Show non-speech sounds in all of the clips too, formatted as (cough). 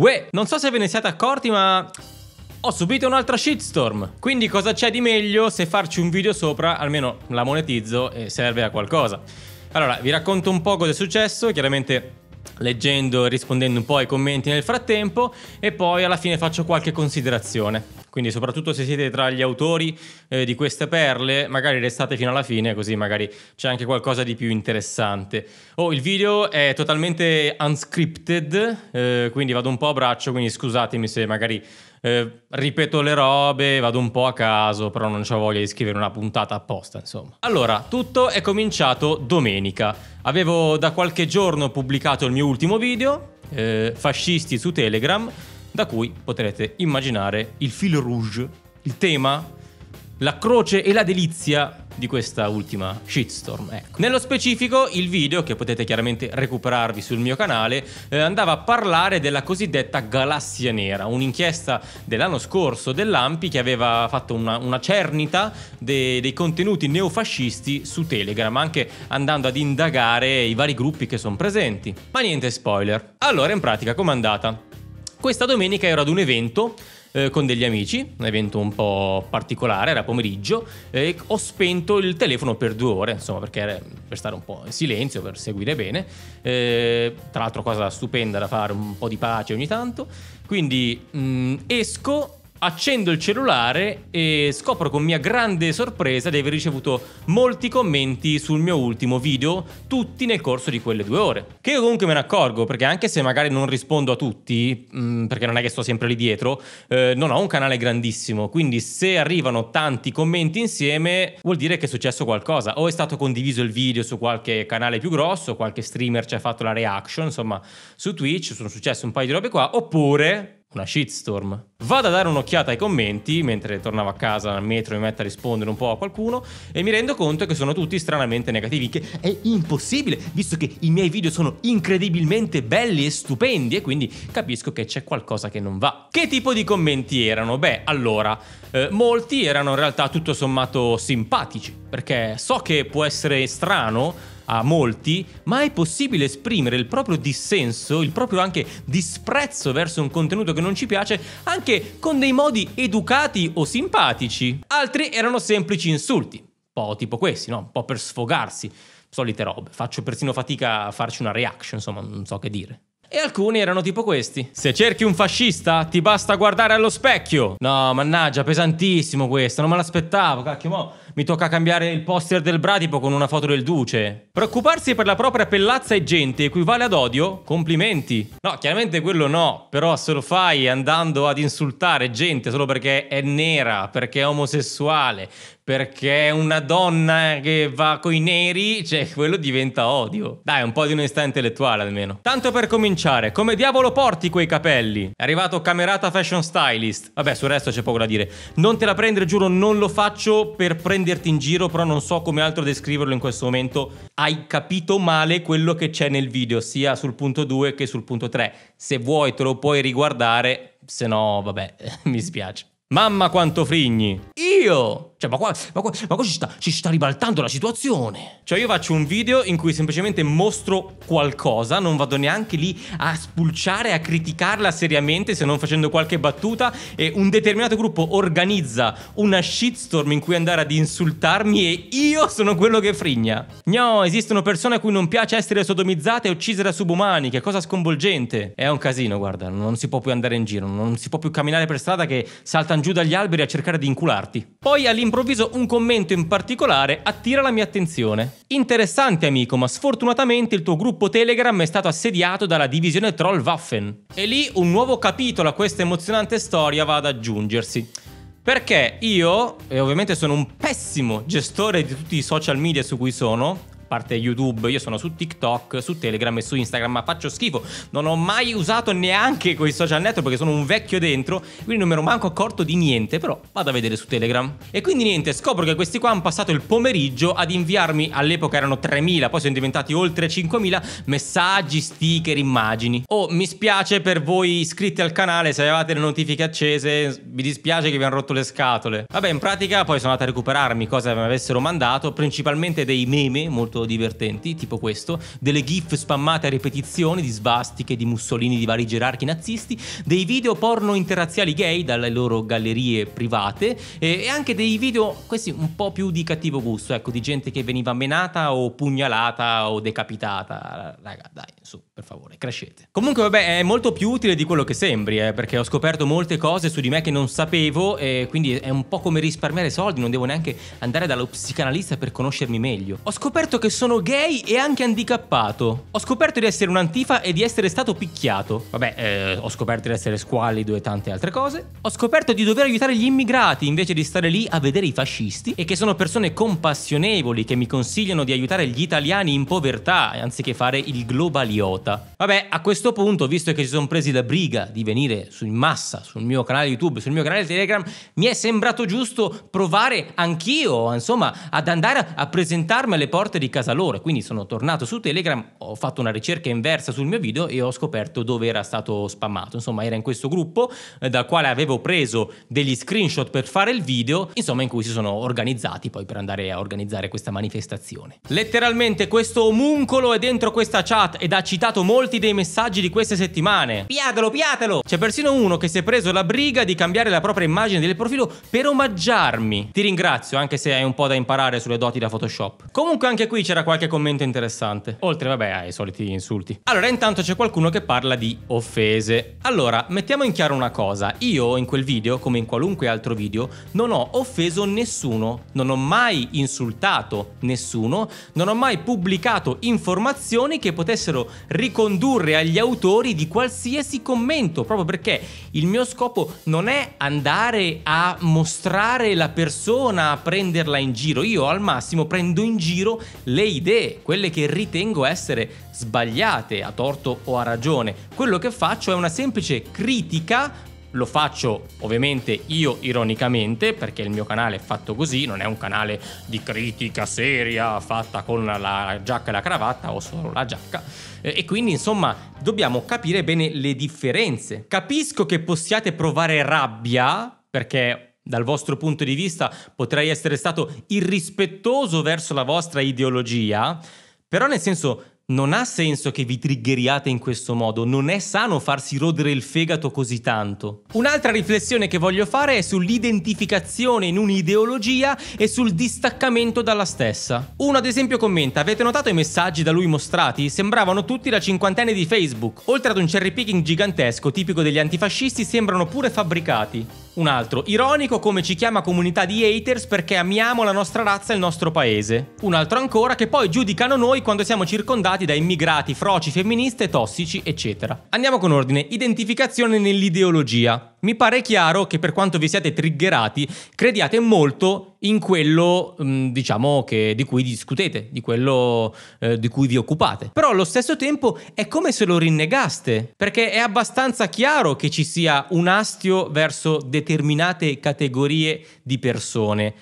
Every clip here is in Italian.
Uè, non so se ve ne siete accorti, ma ho subito un'altra shitstorm. Quindi cosa c'è di meglio se farci un video sopra, almeno la monetizzo e serve a qualcosa. Allora, vi racconto un po' cosa è successo, chiaramente leggendo e rispondendo un po' ai commenti nel frattempo e poi alla fine faccio qualche considerazione. Quindi soprattutto se siete tra gli autori eh, di queste perle, magari restate fino alla fine così magari c'è anche qualcosa di più interessante. Oh, il video è totalmente unscripted, eh, quindi vado un po' a braccio, quindi scusatemi se magari eh, ripeto le robe, vado un po' a caso, però non ho voglia di scrivere una puntata apposta, insomma. Allora, tutto è cominciato domenica. Avevo da qualche giorno pubblicato il mio ultimo video, eh, fascisti su Telegram, da cui potrete immaginare il fil rouge, il tema, la croce e la delizia di questa ultima shitstorm. Ecco. Nello specifico, il video, che potete chiaramente recuperarvi sul mio canale, eh, andava a parlare della cosiddetta galassia nera, un'inchiesta dell'anno scorso dell'AMPI che aveva fatto una, una cernita de, dei contenuti neofascisti su Telegram, anche andando ad indagare i vari gruppi che sono presenti. Ma niente spoiler. Allora, in pratica, com'è andata? Questa domenica ero ad un evento eh, con degli amici, un evento un po' particolare, era pomeriggio, e ho spento il telefono per due ore, insomma, perché era per stare un po' in silenzio, per seguire bene. Eh, tra l'altro cosa stupenda da fare, un po' di pace ogni tanto. Quindi mh, mm, esco Accendo il cellulare e scopro con mia grande sorpresa di aver ricevuto molti commenti sul mio ultimo video, tutti nel corso di quelle due ore. Che io comunque me ne accorgo, perché anche se magari non rispondo a tutti, mm, perché non è che sto sempre lì dietro, eh, non ho un canale grandissimo, quindi se arrivano tanti commenti insieme vuol dire che è successo qualcosa. O è stato condiviso il video su qualche canale più grosso, qualche streamer ci ha fatto la reaction, insomma, su Twitch sono successe un paio di robe qua, oppure una shitstorm. Vado a dare un'occhiata ai commenti mentre tornavo a casa al metro mi metto a rispondere un po' a qualcuno e mi rendo conto che sono tutti stranamente negativi, che è impossibile visto che i miei video sono incredibilmente belli e stupendi e quindi capisco che c'è qualcosa che non va. Che tipo di commenti erano? Beh, allora, eh, molti erano in realtà tutto sommato simpatici, perché so che può essere strano a molti, ma è possibile esprimere il proprio dissenso, il proprio anche disprezzo verso un contenuto che non ci piace, anche anche con dei modi educati o simpatici. Altri erano semplici insulti, un po' tipo questi, no? un po' per sfogarsi, solite robe. Faccio persino fatica a farci una reaction, insomma, non so che dire. E alcuni erano tipo questi. Se cerchi un fascista, ti basta guardare allo specchio. No, mannaggia, pesantissimo questo, non me l'aspettavo, cacchio, mo mi tocca cambiare il poster del bradipo con una foto del duce. Preoccuparsi per la propria pellazza e gente equivale ad odio? Complimenti. No, chiaramente quello no, però se lo fai andando ad insultare gente solo perché è nera, perché è omosessuale, perché è una donna che va coi neri, cioè quello diventa odio. Dai, un po' di onestà intellettuale almeno. Tanto per cominciare cominciare. Come diavolo porti quei capelli? È arrivato Camerata Fashion Stylist. Vabbè, sul resto c'è poco da dire. Non te la prendere, giuro, non lo faccio per prenderti in giro, però non so come altro descriverlo in questo momento. Hai capito male quello che c'è nel video, sia sul punto 2 che sul punto 3. Se vuoi te lo puoi riguardare, se no, vabbè, (laughs) mi spiace. Mamma quanto frigni! Io cioè, ma qua, ma qua, ma qua ci, sta, ci, sta, ribaltando la situazione. Cioè, io faccio un video in cui semplicemente mostro qualcosa, non vado neanche lì a spulciare, a criticarla seriamente, se non facendo qualche battuta, e un determinato gruppo organizza una shitstorm in cui andare ad insultarmi e io sono quello che frigna. No, esistono persone a cui non piace essere sodomizzate e uccise da subumani, che cosa sconvolgente. È un casino, guarda, non si può più andare in giro, non si può più camminare per strada che saltano giù dagli alberi a cercare di incularti. Poi all'inizio all'improvviso un commento in particolare attira la mia attenzione. Interessante amico, ma sfortunatamente il tuo gruppo Telegram è stato assediato dalla divisione Trollwaffen. E lì un nuovo capitolo a questa emozionante storia va ad aggiungersi. Perché io, e ovviamente sono un pessimo gestore di tutti i social media su cui sono, parte YouTube, io sono su TikTok, su Telegram e su Instagram, ma faccio schifo. Non ho mai usato neanche quei social network perché sono un vecchio dentro, quindi non mi ero manco accorto di niente, però vado a vedere su Telegram. E quindi niente, scopro che questi qua hanno passato il pomeriggio ad inviarmi, all'epoca erano 3.000, poi sono diventati oltre 5.000, messaggi, sticker, immagini. Oh, mi spiace per voi iscritti al canale, se avevate le notifiche accese, mi dispiace che vi hanno rotto le scatole. Vabbè, in pratica poi sono andato a recuperarmi cosa mi avessero mandato, principalmente dei meme molto molto divertenti, tipo questo, delle gif spammate a ripetizione di svastiche, di Mussolini, di vari gerarchi nazisti, dei video porno interrazziali gay dalle loro gallerie private e, eh, e anche dei video, questi un po' più di cattivo gusto, ecco, di gente che veniva menata o pugnalata o decapitata. Raga, dai, su, per favore, crescete. Comunque, vabbè, è molto più utile di quello che sembri, eh, perché ho scoperto molte cose su di me che non sapevo e quindi è un po' come risparmiare soldi, non devo neanche andare dallo psicanalista per conoscermi meglio. Ho scoperto che che sono gay e anche handicappato. Ho scoperto di essere un antifa e di essere stato picchiato. Vabbè, eh, ho scoperto di essere squallido e tante altre cose. Ho scoperto di dover aiutare gli immigrati invece di stare lì a vedere i fascisti e che sono persone compassionevoli che mi consigliano di aiutare gli italiani in povertà anziché fare il globaliota. Vabbè, a questo punto, visto che si sono presi la briga di venire in massa sul mio canale YouTube, sul mio canale Telegram, mi è sembrato giusto provare anch'io, insomma, ad andare a presentarmi alle porte di casa casa loro. Quindi sono tornato su Telegram, ho fatto una ricerca inversa sul mio video e ho scoperto dove era stato spammato. Insomma, era in questo gruppo eh, dal quale avevo preso degli screenshot per fare il video, insomma, in cui si sono organizzati poi per andare a organizzare questa manifestazione. Letteralmente questo omuncolo è dentro questa chat ed ha citato molti dei messaggi di queste settimane. Piatelo, piatelo! C'è persino uno che si è preso la briga di cambiare la propria immagine del profilo per omaggiarmi. Ti ringrazio, anche se hai un po' da imparare sulle doti da Photoshop. Comunque anche qui c'era qualche commento interessante. Oltre, vabbè, ai soliti insulti. Allora, intanto c'è qualcuno che parla di offese. Allora, mettiamo in chiaro una cosa. Io in quel video, come in qualunque altro video, non ho offeso nessuno. Non ho mai insultato nessuno. Non ho mai pubblicato informazioni che potessero ricondurre agli autori di qualsiasi commento. Proprio perché il mio scopo non è andare a mostrare la persona, a prenderla in giro. Io al massimo prendo in giro le le idee, quelle che ritengo essere sbagliate a torto o a ragione. Quello che faccio è una semplice critica lo faccio ovviamente io ironicamente perché il mio canale è fatto così, non è un canale di critica seria fatta con la giacca e la cravatta o solo la giacca e quindi insomma dobbiamo capire bene le differenze. Capisco che possiate provare rabbia perché dal vostro punto di vista potrei essere stato irrispettoso verso la vostra ideologia, però nel senso non ha senso che vi triggeriate in questo modo, non è sano farsi rodere il fegato così tanto. Un'altra riflessione che voglio fare è sull'identificazione in un'ideologia e sul distaccamento dalla stessa. Uno ad esempio commenta, avete notato i messaggi da lui mostrati? Sembravano tutti la cinquantenne di Facebook. Oltre ad un cherry picking gigantesco, tipico degli antifascisti, sembrano pure fabbricati. Un altro, ironico come ci chiama comunità di haters perché amiamo la nostra razza e il nostro paese. Un altro ancora che poi giudicano noi quando siamo circondati da immigrati, froci, femministe, tossici, eccetera. Andiamo con ordine, identificazione nell'ideologia. Mi pare chiaro che per quanto vi siate triggerati, crediate molto in quello mm, diciamo che, di cui discutete, di quello eh, di cui vi occupate. Però allo stesso tempo è come se lo rinnegaste, perché è abbastanza chiaro che ci sia un astio verso determinate categorie di persone.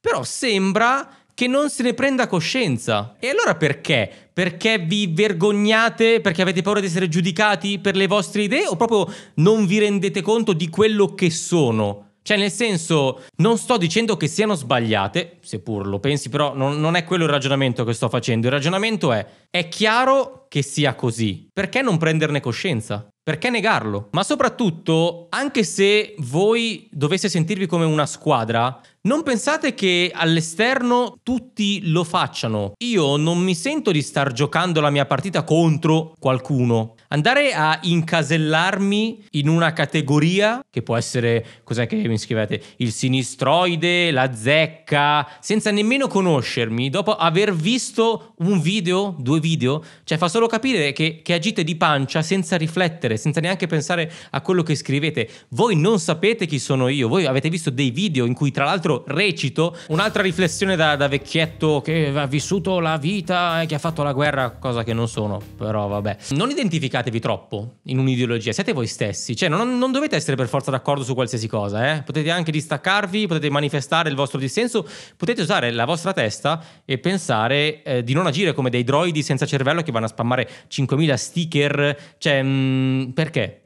Però sembra che non se ne prenda coscienza. E allora perché? Perché vi vergognate? Perché avete paura di essere giudicati per le vostre idee? O proprio non vi rendete conto di quello che sono? Cioè, nel senso, non sto dicendo che siano sbagliate, seppur lo pensi, però non, non, è quello il ragionamento che sto facendo. Il ragionamento è, è chiaro che sia così. Perché non prenderne coscienza? Perché negarlo? Ma soprattutto, anche se voi doveste sentirvi come una squadra, non pensate che all'esterno tutti lo facciano. Io non mi sento di star giocando la mia partita contro qualcuno andare a incasellarmi in una categoria che può essere, cos'è che mi scrivete, il sinistroide, la zecca, senza nemmeno conoscermi, dopo aver visto un video, due video, cioè fa solo capire che, che agite di pancia senza riflettere, senza neanche pensare a quello che scrivete. Voi non sapete chi sono io, voi avete visto dei video in cui tra l'altro recito, un'altra riflessione da, da vecchietto che ha vissuto la vita e che ha fatto la guerra, cosa che non sono, però vabbè. Non identificate limitatevi troppo in un'ideologia, siete voi stessi, cioè non, non dovete essere per forza d'accordo su qualsiasi cosa, eh? potete anche distaccarvi, potete manifestare il vostro dissenso, potete usare la vostra testa e pensare eh, di non agire come dei droidi senza cervello che vanno a spammare 5.000 sticker, cioè mh, mm, perché?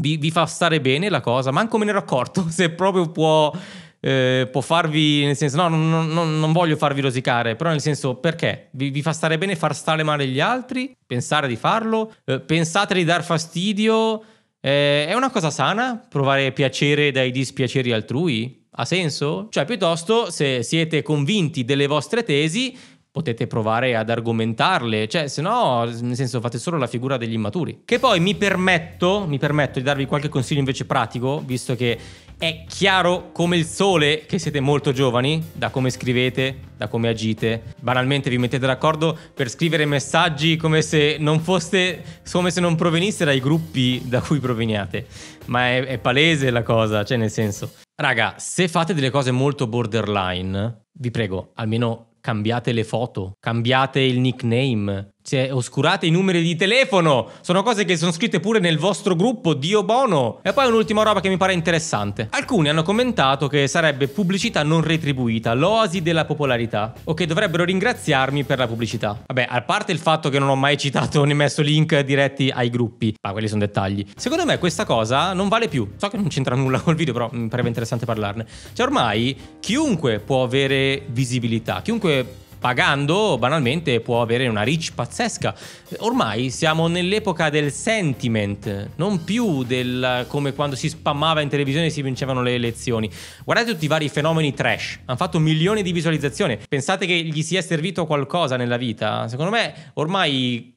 Vi, vi, fa stare bene la cosa, manco me ne ero accorto (laughs) se proprio può eh, può farvi, nel senso, no, non, non, non, voglio farvi rosicare, però nel senso, perché? Vi, vi, fa stare bene far stare male gli altri? Pensare di farlo? Eh, pensate di dar fastidio? Eh, è una cosa sana provare piacere dai dispiaceri altrui? Ha senso? Cioè, piuttosto, se siete convinti delle vostre tesi, potete provare ad argomentarle, cioè se no nel senso fate solo la figura degli immaturi. Che poi mi permetto, mi permetto di darvi qualche consiglio invece pratico, visto che è chiaro come il sole che siete molto giovani, da come scrivete, da come agite. Banalmente vi mettete d'accordo per scrivere messaggi come se non foste, come se non provenisse dai gruppi da cui proveniate. Ma è, è palese la cosa, cioè nel senso. Raga, se fate delle cose molto borderline, vi prego, almeno cambiate le foto, cambiate il nickname, si è cioè, oscurate i numeri di telefono, sono cose che sono scritte pure nel vostro gruppo, Dio Bono. E poi un'ultima roba che mi pare interessante. Alcuni hanno commentato che sarebbe pubblicità non retribuita, l'oasi della popolarità, o che dovrebbero ringraziarmi per la pubblicità. Vabbè, a parte il fatto che non ho mai citato né messo link diretti ai gruppi, ma quelli sono dettagli. Secondo me questa cosa non vale più. So che non c'entra nulla (laughs) col video, però mi pareva interessante parlarne. Cioè ormai chiunque può avere visibilità, chiunque pagando banalmente può avere una reach pazzesca. Ormai siamo nell'epoca del sentiment, non più del come quando si spammava in televisione e si vincevano le elezioni. Guardate tutti i vari fenomeni trash, hanno fatto milioni di visualizzazioni. Pensate che gli sia servito qualcosa nella vita? Secondo me ormai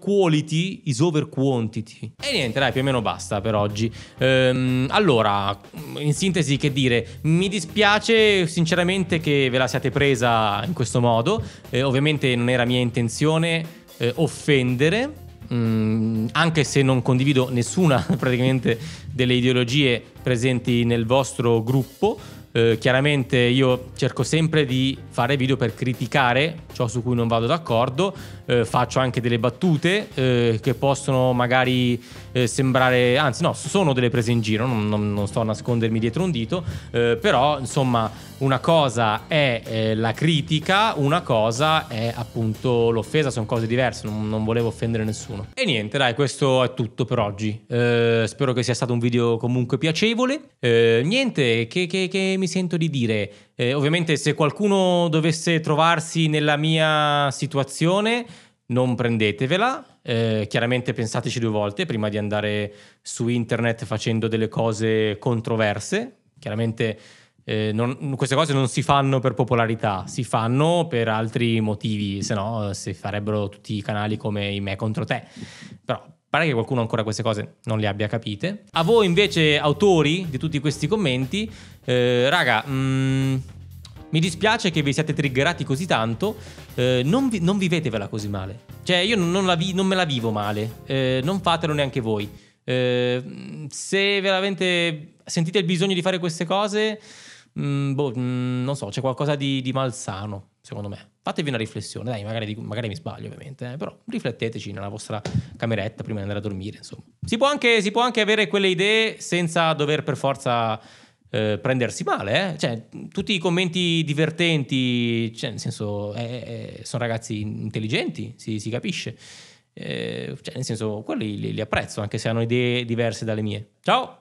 quality is over quantity. E niente, dai, più o meno basta per oggi. Ehm, allora, in sintesi, che dire? Mi dispiace sinceramente che ve la siate presa in questo modo. Eh, ovviamente non era mia intenzione eh, offendere. Mm, anche se non condivido nessuna (laughs) praticamente delle ideologie presenti nel vostro gruppo, eh, chiaramente io cerco sempre di fare video per criticare ciò su cui non vado d'accordo, eh, faccio anche delle battute eh, che possono magari eh, sembrare, anzi no, sono delle prese in giro, non, non, non sto a nascondermi dietro un dito, eh, però insomma una cosa è eh, la critica, una cosa è appunto l'offesa, sono cose diverse, non, non, volevo offendere nessuno. E niente, dai, questo è tutto per oggi, eh, spero che sia stato un video comunque piacevole, niente che, che, che mi sento di dire. Eh, ovviamente se qualcuno dovesse trovarsi nella mia situazione, non prendetevela. Eh, chiaramente pensateci due volte prima di andare su internet facendo delle cose controverse. Chiaramente eh, non, queste cose non si fanno per popolarità, si fanno per altri motivi, se no eh, si farebbero tutti i canali come i me contro te. Però Pare che qualcuno ancora queste cose non le abbia capite. A voi invece, autori di tutti questi commenti, eh, raga, mh, mm, mi dispiace che vi siate triggerati così tanto, eh, non, vi, non, vivetevela così male. Cioè io non, vi, non me la vivo male, eh, non fatelo neanche voi. Eh, se veramente sentite il bisogno di fare queste cose, mh, mm, boh, mh, mm, non so, c'è qualcosa di, di malsano secondo me. Fatevi una riflessione, dai, magari, magari mi sbaglio ovviamente, eh, però rifletteteci nella vostra cameretta prima di andare a dormire, insomma. Si può anche, si può anche avere quelle idee senza dover per forza eh, prendersi male, eh? cioè tutti i commenti divertenti, cioè, nel senso, eh, eh, eh, sono ragazzi intelligenti, si, si capisce. cioè, nel senso, quelli li, li apprezzo anche se hanno idee diverse dalle mie. Ciao!